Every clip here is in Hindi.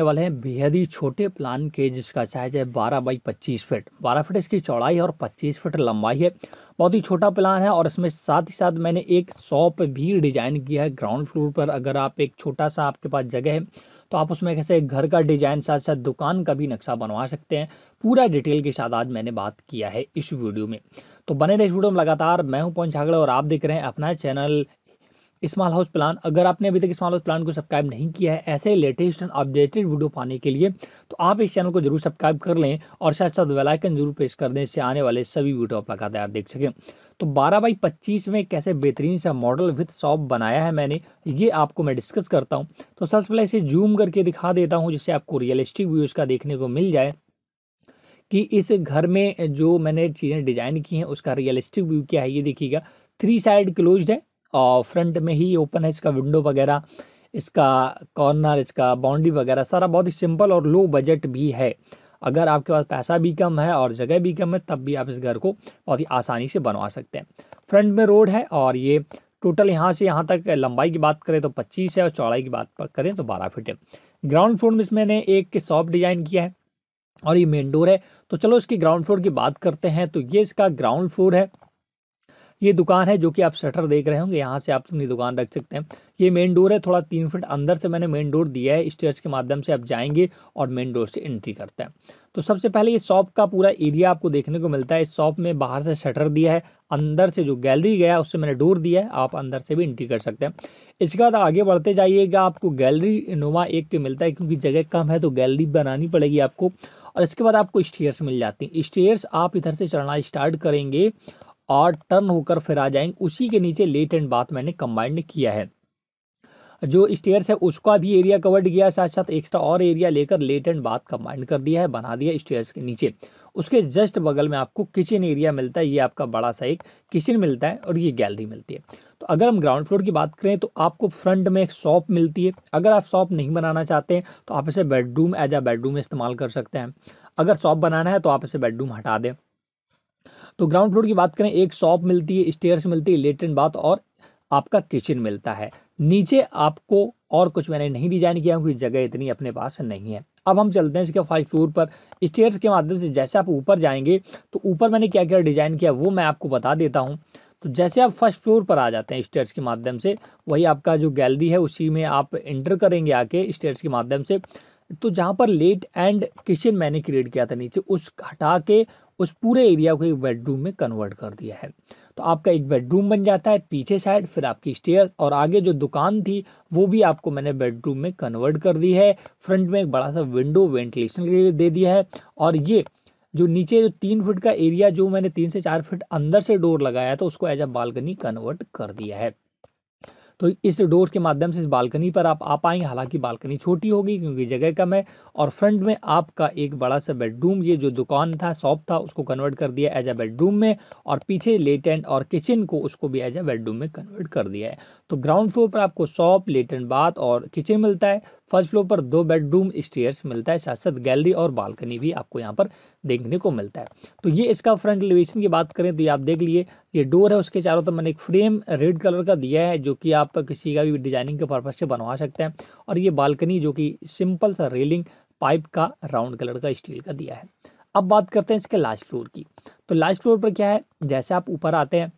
वाले हैं बेहद ही छोटे प्लान के जिसका साइज है 12 बाई पच्चीस फीट बारह फीट इसकी चौड़ाई और पच्चीस फीट लंबाई है बहुत ही छोटा प्लान है और इसमें साथ ही साथ मैंने एक शॉप भी डिजाइन किया है ग्राउंड फ्लोर पर अगर आप एक छोटा सा आपके पास जगह है तो आप उसमें कैसे घर का डिजाइन साथ साथ दुकान का भी नक्शा बनवा सकते हैं पूरा डिटेल के साथ आज मैंने बात किया है इस वीडियो में तो बने रहे इस वीडियो में लगातार मैं हूं पवन छागड़ और आप देख रहे हैं अपना चैनल स्मॉल हाउस प्लान अगर आपने अभी तक स्मॉल हाउस प्लान को सब्सक्राइब नहीं किया है ऐसे लेटेस्ट एंड अपडेटेड वीडियो पाने के लिए तो आप इस चैनल को जरूर सब्सक्राइब कर लें और साथ साथ वेलाइकन जरूर प्रेस कर दें इससे आने वाले सभी वीडियो आप लगातार देख सकें तो 12 बाई 25 में कैसे बेहतरीन सा मॉडल विथ शॉप बनाया है मैंने ये आपको मैं डिस्कस करता हूँ तो सबसे पहले इसे जूम करके दिखा देता हूँ जिससे आपको रियलिस्टिक व्यू इसका देखने को मिल जाए कि इस घर में जो मैंने चीज़ें डिजाइन की हैं उसका रियलिस्टिक व्यू क्या है ये देखिएगा थ्री साइड क्लोज्ड है और फ्रंट में ही ओपन है इसका विंडो वगैरह इसका कॉर्नर इसका बाउंड्री वगैरह सारा बहुत ही सिंपल और लो बजट भी है अगर आपके पास पैसा भी कम है और जगह भी कम है तब भी आप इस घर को बहुत ही आसानी से बनवा सकते हैं फ्रंट में रोड है और ये टोटल यहाँ से यहाँ तक लंबाई की बात करें तो 25 है और चौड़ाई की बात करें तो 12 फीट है ग्राउंड फ्लोर में इसमें एक सॉफ्ट डिज़ाइन किया है और ये मेन डोर है तो चलो इसकी ग्राउंड फ्लोर की बात करते हैं तो ये इसका ग्राउंड फ्लोर है ये दुकान है जो कि आप शटर देख रहे होंगे यहाँ से आप अपनी दुकान रख सकते हैं ये मेन डोर है थोड़ा तीन फीट अंदर से मैंने मेन डोर दिया है स्टेयर्स के माध्यम से आप जाएंगे और मेन डोर से एंट्री करते हैं तो सबसे पहले ये शॉप का पूरा एरिया आपको देखने को मिलता है इस शॉप में बाहर से शटर दिया है अंदर से जो गैलरी गया उससे मैंने डोर दिया है आप अंदर से भी एंट्री कर सकते हैं इसके बाद आगे बढ़ते जाइएगा आपको गैलरी इनोवा एक के मिलता है क्योंकि जगह कम है तो गैलरी बनानी पड़ेगी आपको और इसके बाद आपको स्टेयर्स मिल जाती हैं स्टेयर्स आप इधर से चढ़ना स्टार्ट करेंगे और टर्न होकर फिर आ जाएंगे उसी के नीचे लेट एंड बाथ मैंने कंबाइंड किया है जो स्टेयर्स है उसका भी एरिया कवर्ड किया साथ साथ एक्स्ट्रा और एरिया लेकर लेट एंड बाथ कंबाइंड कर दिया है बना दिया स्टेयर्स के नीचे उसके जस्ट बगल में आपको किचन एरिया मिलता है ये आपका बड़ा सा एक किचन मिलता है और ये गैलरी मिलती है तो अगर हम ग्राउंड फ्लोर की बात करें तो आपको फ्रंट में एक शॉप मिलती है अगर आप शॉप नहीं बनाना चाहते हैं तो आप इसे बेडरूम एज आ बेडरूम इस्तेमाल कर सकते हैं अगर शॉप बनाना है तो आप इसे बेडरूम हटा दें तो ग्राउंड फ्लोर की बात करें एक शॉप मिलती है स्टेयर्स मिलती है लेटरिन बात और आपका किचन मिलता है नीचे आपको और कुछ मैंने नहीं डिजाइन किया क्योंकि जगह इतनी अपने पास नहीं है अब हम चलते हैं इसके फर्स्ट फ्लोर पर स्टेयर्स के माध्यम से जैसे आप ऊपर जाएंगे तो ऊपर मैंने क्या क्या डिजाइन किया वो मैं आपको बता देता हूँ तो जैसे आप फर्स्ट फ्लोर पर आ जाते हैं स्टेयर्स के माध्यम से वही आपका जो गैलरी है उसी में आप इंटर करेंगे आके स्टेयर्स के माध्यम से तो जहाँ पर लेट एंड किचन मैंने क्रिएट किया था नीचे उस हटा के उस पूरे एरिया को एक बेडरूम में कन्वर्ट कर दिया है तो आपका एक बेडरूम बन जाता है पीछे साइड फिर आपकी स्टेयर और आगे जो दुकान थी वो भी आपको मैंने बेडरूम में कन्वर्ट कर दी है फ्रंट में एक बड़ा सा विंडो वेंटिलेशन के लिए दे दिया है और ये जो नीचे जो तीन फुट का एरिया जो मैंने तीन से चार फिट अंदर से डोर लगाया था उसको एज अ बालकनी कन्वर्ट कर दिया है तो इस डोर के माध्यम से इस बालकनी पर आप आ पाएंगे हालांकि बालकनी छोटी होगी क्योंकि जगह कम है और फ्रंट में आपका एक बड़ा सा बेडरूम ये जो दुकान था शॉप था उसको कन्वर्ट कर दिया एज अ बेडरूम में और पीछे लेटेंट और किचन को उसको भी एज अ बेडरूम में कन्वर्ट कर दिया है तो ग्राउंड फ्लोर पर आपको शॉप लेटेंट बाथ और किचन मिलता है फर्स्ट फ्लोर पर दो बेडरूम स्टेयर्स मिलता है साथ साथ गैलरी और बालकनी भी आपको यहाँ पर देखने को मिलता है तो ये इसका फ्रंट एलिवेशन की बात करें तो ये आप देख लिए ये डोर है उसके चारों तरफ तो मैंने एक फ्रेम रेड कलर का दिया है जो कि आप किसी का भी डिजाइनिंग के पर्पज से बनवा सकते हैं और ये बालकनी जो कि सिंपल सा रेलिंग पाइप का राउंड कलर का स्टील का दिया है अब बात करते हैं इसके लास्ट फ्लोर की तो लास्ट फ्लोर पर क्या है जैसे आप ऊपर आते हैं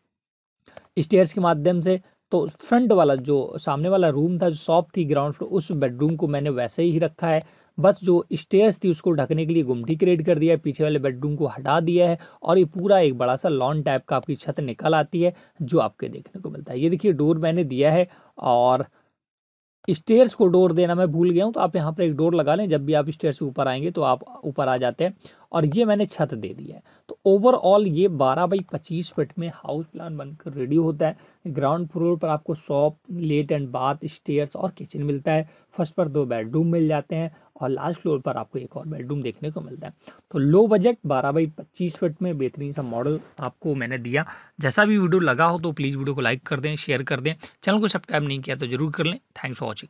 स्टेयर्स के माध्यम से तो फ्रंट वाला जो सामने वाला रूम था जो शॉप थी ग्राउंड फ्लोर उस बेडरूम को मैंने वैसे ही रखा है बस जो स्टेयर्स थी उसको ढकने के लिए गुमटी क्रिएट कर दिया है पीछे वाले बेडरूम को हटा दिया है और ये पूरा एक बड़ा सा लॉन टाइप का आपकी छत निकल आती है जो आपके देखने को मिलता है ये देखिए डोर मैंने दिया है और स्टेयर्स को डोर देना मैं भूल गया हूँ तो आप यहाँ पर एक डोर लगा लें जब भी आप स्टेयर से ऊपर आएंगे तो आप ऊपर आ जाते हैं और ये मैंने छत दे दी है तो ओवरऑल ये 12 बाई 25 फिट में हाउस प्लान बनकर रेडी होता है ग्राउंड फ्लोर पर आपको shop let and bath stairs और किचन मिलता है फर्स्ट पर दो बेडरूम मिल जाते हैं और लास्ट फ्लोर पर आपको एक और बेडरूम देखने को मिलता है तो लो बजट 12 बाई 25 फिट में बेहतरीन सा मॉडल आपको मैंने दिया जैसा भी वीडियो लगा हो तो प्लीज़ वीडियो को लाइक कर दें शेयर कर दें चैनल को सब्सक्राइब नहीं किया तो जरूर कर लें थैंक्स फॉर वॉचिंग